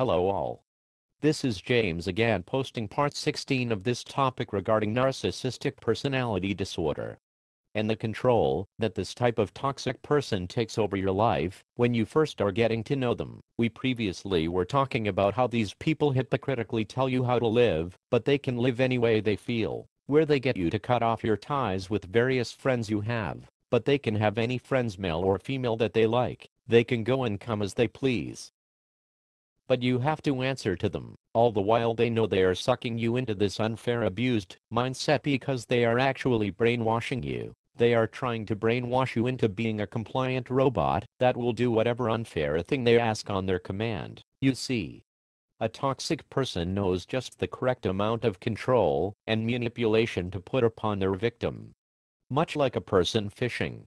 Hello all. This is James again posting part 16 of this topic regarding narcissistic personality disorder and the control that this type of toxic person takes over your life when you first are getting to know them. We previously were talking about how these people hypocritically tell you how to live, but they can live any way they feel, where they get you to cut off your ties with various friends you have, but they can have any friends male or female that they like. They can go and come as they please but you have to answer to them. All the while they know they are sucking you into this unfair abused mindset because they are actually brainwashing you. They are trying to brainwash you into being a compliant robot that will do whatever unfair thing they ask on their command. You see, a toxic person knows just the correct amount of control and manipulation to put upon their victim. Much like a person fishing.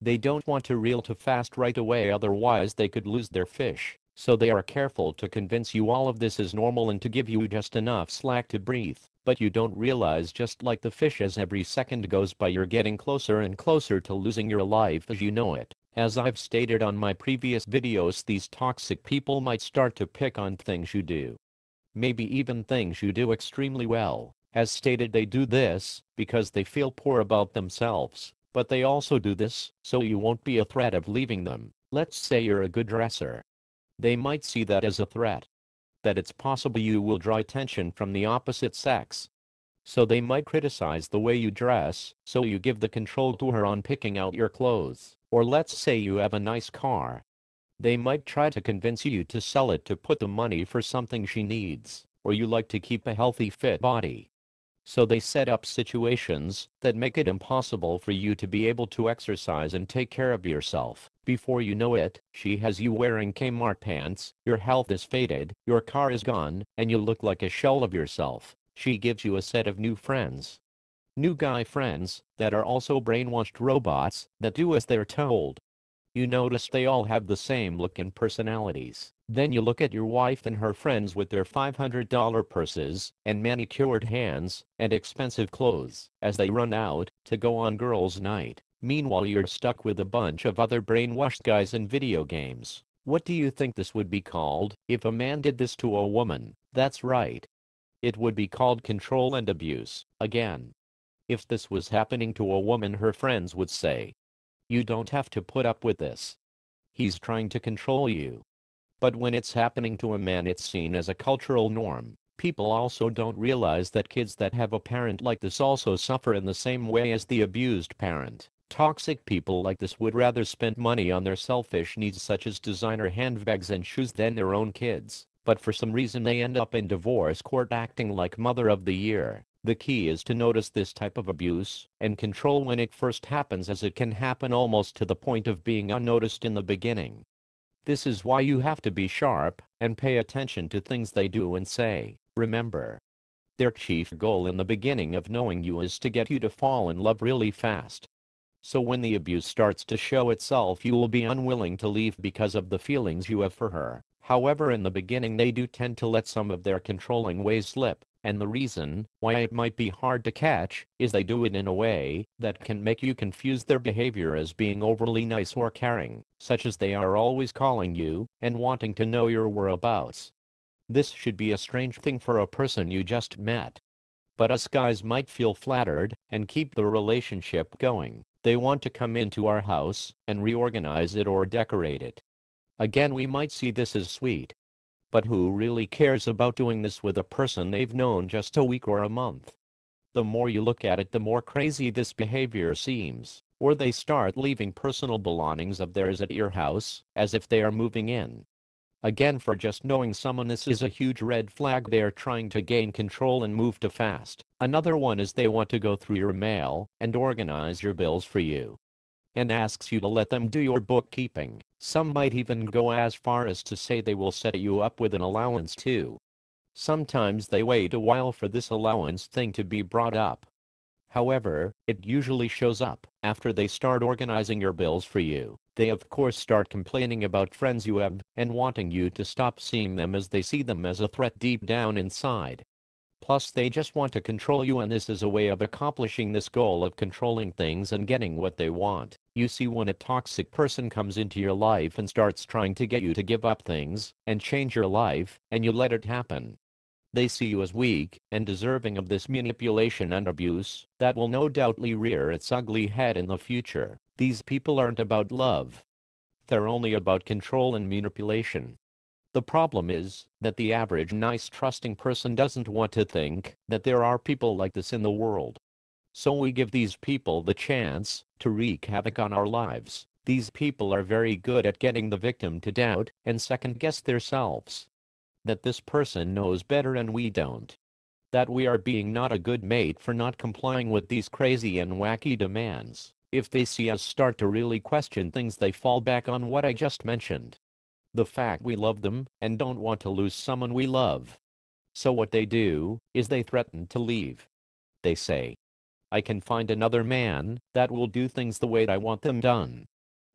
They don't want to reel too fast right away otherwise they could lose their fish so they are careful to convince you all of this is normal and to give you just enough slack to breathe, but you don't realize just like the fish as every second goes by you're getting closer and closer to losing your life as you know it. As I've stated on my previous videos these toxic people might start to pick on things you do. Maybe even things you do extremely well. As stated they do this, because they feel poor about themselves, but they also do this, so you won't be a threat of leaving them. Let's say you're a good dresser, they might see that as a threat. That it's possible you will draw attention from the opposite sex. So they might criticize the way you dress, so you give the control to her on picking out your clothes, or let's say you have a nice car. They might try to convince you to sell it to put the money for something she needs, or you like to keep a healthy fit body. So they set up situations that make it impossible for you to be able to exercise and take care of yourself. Before you know it, she has you wearing Kmart pants, your health is faded, your car is gone, and you look like a shell of yourself. She gives you a set of new friends. New guy friends that are also brainwashed robots that do as they're told. You notice they all have the same look and personalities. Then you look at your wife and her friends with their $500 purses and manicured hands and expensive clothes as they run out to go on girls' night. Meanwhile you're stuck with a bunch of other brainwashed guys in video games. What do you think this would be called if a man did this to a woman? That's right. It would be called control and abuse, again. If this was happening to a woman her friends would say. You don't have to put up with this. He's trying to control you. But when it's happening to a man it's seen as a cultural norm. People also don't realize that kids that have a parent like this also suffer in the same way as the abused parent. Toxic people like this would rather spend money on their selfish needs such as designer handbags and shoes than their own kids, but for some reason they end up in divorce court acting like mother of the year. The key is to notice this type of abuse and control when it first happens as it can happen almost to the point of being unnoticed in the beginning. This is why you have to be sharp and pay attention to things they do and say. Remember, their chief goal in the beginning of knowing you is to get you to fall in love really fast. So when the abuse starts to show itself you will be unwilling to leave because of the feelings you have for her. However in the beginning they do tend to let some of their controlling ways slip, and the reason why it might be hard to catch is they do it in a way that can make you confuse their behavior as being overly nice or caring, such as they are always calling you and wanting to know your whereabouts. This should be a strange thing for a person you just met. But us guys might feel flattered and keep the relationship going they want to come into our house and reorganize it or decorate it. Again we might see this as sweet. But who really cares about doing this with a person they've known just a week or a month? The more you look at it the more crazy this behavior seems, or they start leaving personal belongings of theirs at your house, as if they are moving in. Again for just knowing someone this is a huge red flag they are trying to gain control and move to fast. Another one is they want to go through your mail and organize your bills for you. And asks you to let them do your bookkeeping. Some might even go as far as to say they will set you up with an allowance too. Sometimes they wait a while for this allowance thing to be brought up. However, it usually shows up after they start organizing your bills for you they of course start complaining about friends you have and wanting you to stop seeing them as they see them as a threat deep down inside. Plus they just want to control you and this is a way of accomplishing this goal of controlling things and getting what they want. You see when a toxic person comes into your life and starts trying to get you to give up things and change your life and you let it happen. They see you as weak and deserving of this manipulation and abuse that will no doubtly rear its ugly head in the future. These people aren't about love. They're only about control and manipulation. The problem is that the average nice trusting person doesn't want to think that there are people like this in the world. So we give these people the chance to wreak havoc on our lives. These people are very good at getting the victim to doubt and second guess themselves. That this person knows better and we don't. That we are being not a good mate for not complying with these crazy and wacky demands. If they see us start to really question things they fall back on what I just mentioned. The fact we love them, and don't want to lose someone we love. So what they do, is they threaten to leave. They say, I can find another man, that will do things the way I want them done.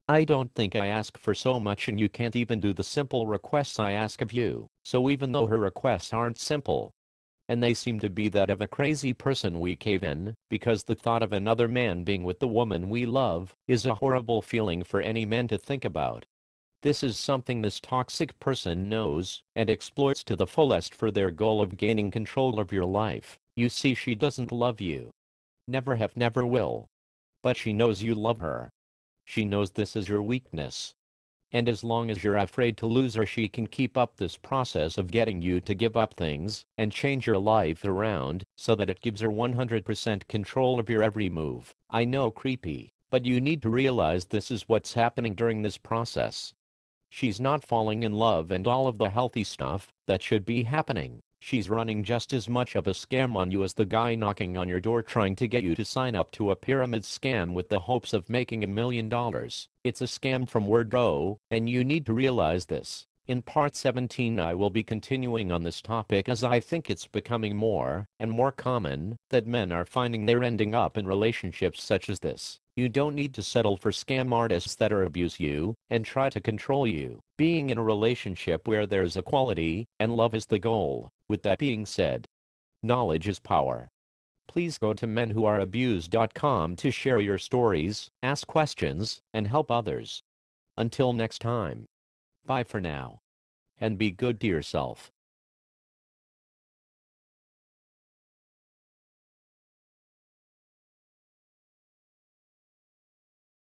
I don't think I ask for so much and you can't even do the simple requests I ask of you, so even though her requests aren't simple, and they seem to be that of a crazy person we cave in, because the thought of another man being with the woman we love is a horrible feeling for any man to think about. This is something this toxic person knows and exploits to the fullest for their goal of gaining control of your life. You see, she doesn't love you. Never have, never will. But she knows you love her. She knows this is your weakness, and as long as you're afraid to lose her she can keep up this process of getting you to give up things and change your life around so that it gives her 100% control of your every move. I know creepy, but you need to realize this is what's happening during this process. She's not falling in love and all of the healthy stuff that should be happening. She's running just as much of a scam on you as the guy knocking on your door trying to get you to sign up to a pyramid scam with the hopes of making a million dollars. It's a scam from word go, and you need to realize this. In part 17 I will be continuing on this topic as I think it's becoming more and more common that men are finding they're ending up in relationships such as this. You don't need to settle for scam artists that are abuse you and try to control you. Being in a relationship where there's equality and love is the goal with that being said, knowledge is power. Please go to menwhoareabused.com to share your stories, ask questions, and help others. Until next time. Bye for now. And be good to yourself.